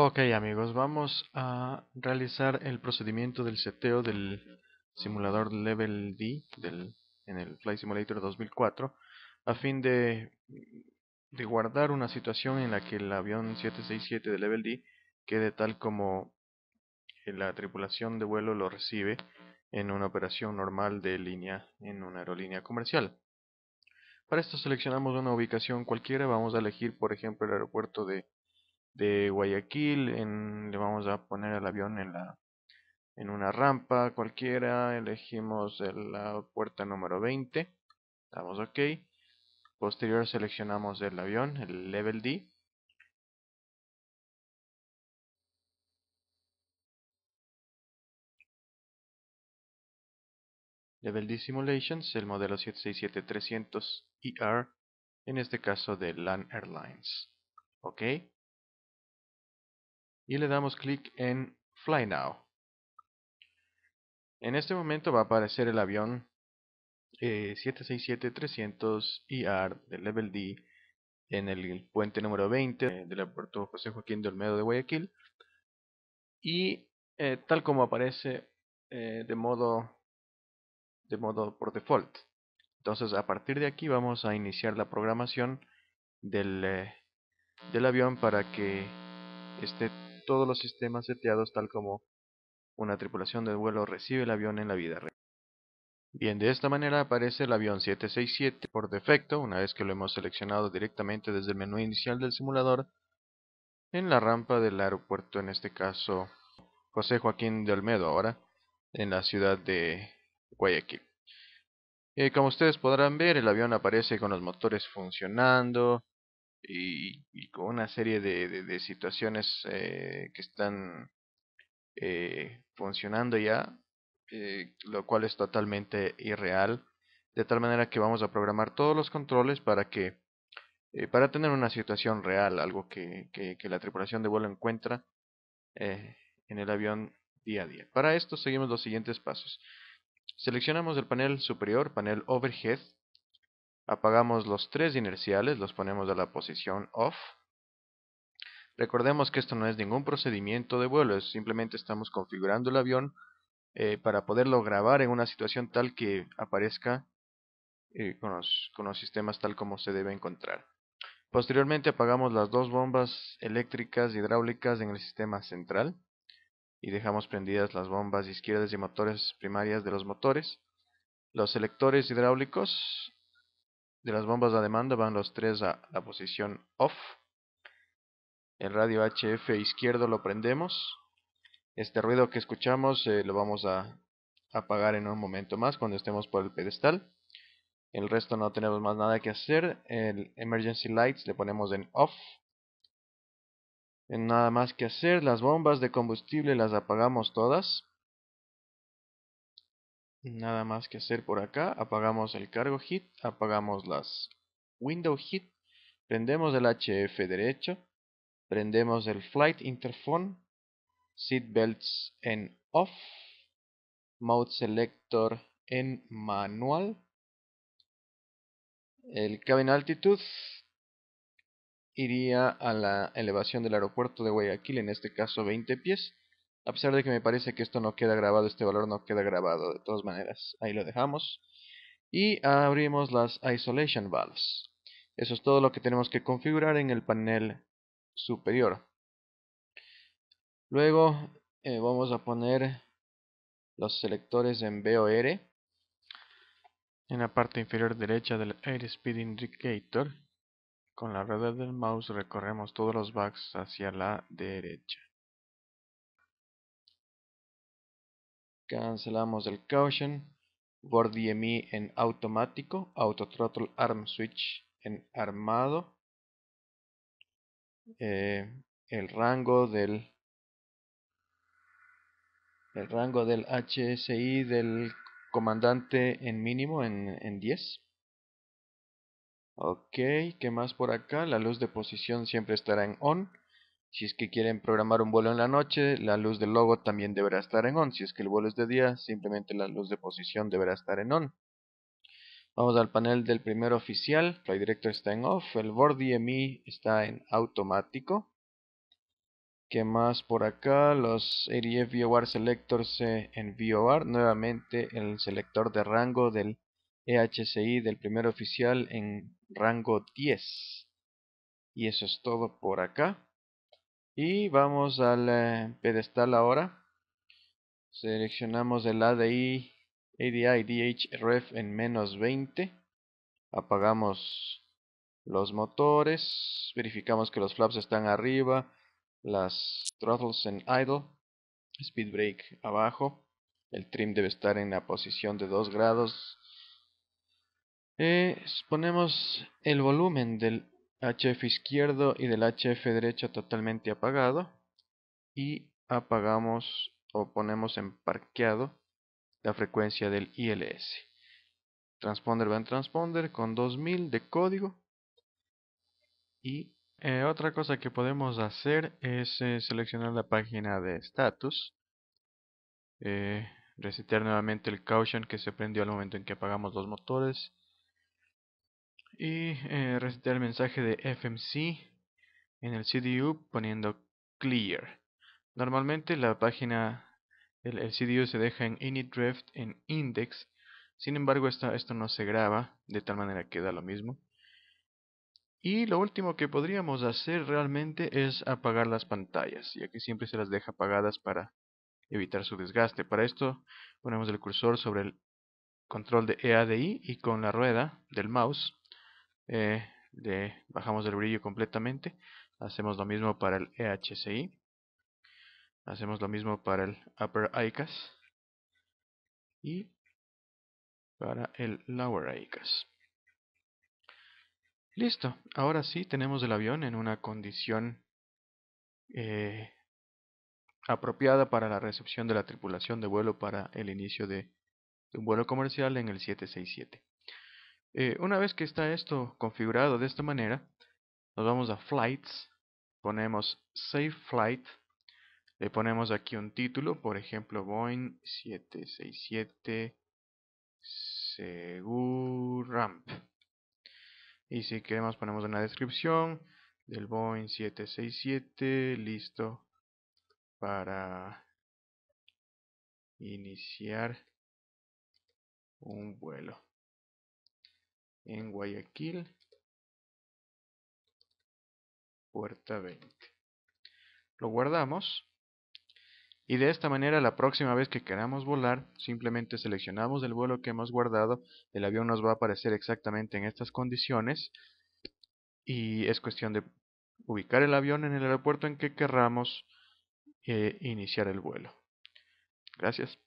Ok amigos, vamos a realizar el procedimiento del seteo del simulador Level D en el Flight Simulator 2004 a fin de, de guardar una situación en la que el avión 767 de Level D quede tal como la tripulación de vuelo lo recibe en una operación normal de línea en una aerolínea comercial. Para esto seleccionamos una ubicación cualquiera, vamos a elegir por ejemplo el aeropuerto de de Guayaquil, le vamos a poner el avión en, la, en una rampa cualquiera, elegimos la puerta número 20, damos OK, posterior seleccionamos el avión, el level D, Level D Simulations, el modelo 767-300ER, e en este caso de LAN Airlines. ¿Ok? y le damos clic en Fly Now. En este momento va a aparecer el avión 767-300IR eh, de Level D en el puente número 20 eh, del aeropuerto José Joaquín de Olmedo de Guayaquil. Y eh, tal como aparece de, modo, de modo por default. Entonces a partir de aquí vamos a iniciar la programación del, del avión para que esté todos los sistemas seteados tal como una tripulación de vuelo recibe el avión en la vida real. Bien, de esta manera aparece el avión 767 por defecto, una vez que lo hemos seleccionado directamente desde el menú inicial del simulador, en la rampa del aeropuerto, en este caso José Joaquín de Olmedo ahora, en la ciudad de Guayaquil. Eh, como ustedes podrán ver, el avión aparece con los motores funcionando, y, con una serie de, situaciones eh, que están eh, funcionando ya, eh, lo cual es totalmente irreal, de tal manera que vamos a programar todos los controles para que para tener una situación real, algo que la tripulación de vuelo encuentra en el avión día a día. Para esto seguimos los siguientes pasos. Seleccionamos el panel superior, panel Overhead, Apagamos los tres inerciales, los ponemos a la posición off. Recordemos que esto no es ningún procedimiento de vuelo, simplemente estamos configurando el avión eh, para poderlo grabar en una situación tal que aparezca eh, con, los, sistemas tal como se debe encontrar. Posteriormente apagamos las dos bombas eléctricas hidráulicas en el sistema central y dejamos prendidas las bombas izquierdas y motores primarias de los motores. Los selectores hidráulicos de las bombas a demanda van los tres a la posición off. El radio HF izquierdo lo prendemos. Este ruido que escuchamos eh, lo vamos a apagar en un momento más cuando estemos por el pedestal. El resto no tenemos más nada que hacer. El emergency lights le ponemos en off. Nada más que hacer. Las bombas de combustible las apagamos todas. Nada más que hacer por acá. Apagamos el cargo hit, apagamos las window hit, prendemos el HF derecho, prendemos el flight interphone, belts en off, mode selector en manual, el cabin altitude iría a la elevación del aeropuerto de Guayaquil, en este caso 20 pies. A pesar de que me parece que esto no queda grabado, este valor no queda grabado de todas maneras. Ahí lo dejamos. Y abrimos las isolation valves. Eso es todo lo que tenemos que configurar en el panel superior. Luego eh, vamos a poner los selectores en VOR. En la parte inferior derecha del Airspeed Indicator, con la rueda del mouse recorremos todos los bugs hacia la derecha. Cancelamos el caution. Board DMI e en automático. Auto throttle arm switch en armado. Eh, el rango del el rango del HSI del comandante en mínimo en, en 10 ok, ¿qué más por acá? la luz de posición siempre estará en on si es que quieren programar un vuelo en la noche, la luz del logo también deberá estar en ON. Si es que el vuelo es de día, simplemente la luz de posición deberá estar en ON. Vamos al panel del primer oficial. Flight Director está en OFF. El Board DMI está en automático. ¿Qué más por acá? Los ADF VOR Selectors en VOR. Nuevamente el selector de rango del EHCI del primer oficial en rango 10. Y eso es todo por acá. Y vamos al eh, pedestal ahora. Seleccionamos el ADI, ADI, Ref en menos 20. Apagamos los motores. Verificamos que los flaps están arriba. Las throttles en idle. Speed brake abajo. El trim debe estar en la posición de 2 grados. Eh, ponemos el volumen del HF izquierdo y del HF derecho totalmente apagado y apagamos o ponemos en parqueado la frecuencia del ILS. Transponder van transponder con 2000 de código y eh, otra cosa que podemos hacer es eh, seleccionar la página de status eh, resetear nuevamente el caution que se prendió al momento en que apagamos los motores y eh, recitar el mensaje de FMC en el CDU poniendo clear. Normalmente la página, el, CDU se deja en DRIFT, en index, sin embargo esto, esto no se graba, de tal manera que da lo mismo. Y lo último que podríamos hacer realmente es apagar las pantallas, ya que siempre se las deja apagadas para evitar su desgaste. Para esto ponemos el cursor sobre el control de EADI y con la rueda del mouse eh, bajamos el brillo completamente hacemos lo mismo para el EHCI hacemos lo mismo para el upper ICAS y para el lower ICAS listo, ahora sí tenemos el avión en una condición eh, apropiada para la recepción de la tripulación de vuelo para el inicio de, de un vuelo comercial en el 767 eh, una vez que está esto configurado de esta manera, nos vamos a Flights, ponemos Save Flight, le ponemos aquí un título, por ejemplo Boeing 767 Ramp, Y si queremos ponemos una descripción del Boeing 767, listo para iniciar un vuelo en Guayaquil, puerta 20. Lo guardamos. Y de esta manera la próxima vez que queramos volar, simplemente seleccionamos el vuelo que hemos guardado, el avión nos va a aparecer exactamente en estas condiciones y es cuestión de ubicar el avión en el aeropuerto en que querramos eh, iniciar el vuelo. Gracias.